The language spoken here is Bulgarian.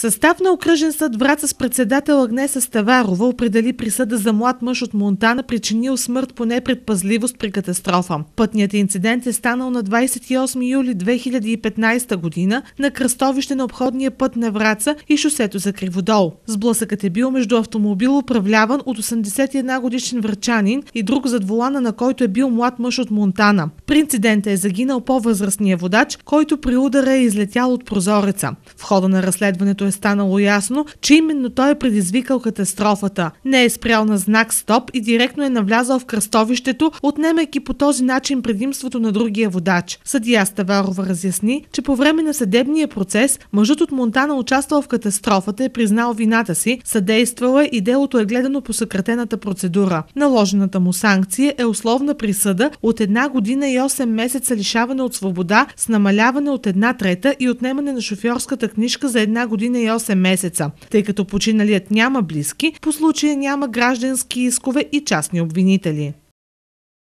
Състав на окръжен съд Враца с председател Агнеса Ставарова определи присъда за млад мъж от Монтана, причинил смърт по непредпазливост при катастрофа. Пътният инцидент е станал на 28 юли 2015 година на кръстовище на обходния път на Враца и шосето за Криводол. Сблъсъкът е бил между автомобил, управляван от 81 годишен врачанин и друг зад волана, на който е бил млад мъж от Монтана. При инцидента е загинал по-възрастния водач, който при удара е излетял от прозореца. В хода на разследването е е станало ясно, че именно той е предизвикал катастрофата. Не е спрял на знак стоп и директно е навлязал в кръстовището, отнемайки по този начин предимството на другия водач. Съдия Ставарова разясни, че по време на съдебния процес мъжът от Монтана участвал в катастрофата е признал вината си, съдействал е и делото е гледано по съкратената процедура. Наложената му санкция е условна присъда от една година и 8 месеца лишаване от свобода с намаляване от една трета и отнемане на шофьорската книжка за една година година и 8 месеца, тъй като починалият няма близки, по случая няма граждански искове и частни обвинители.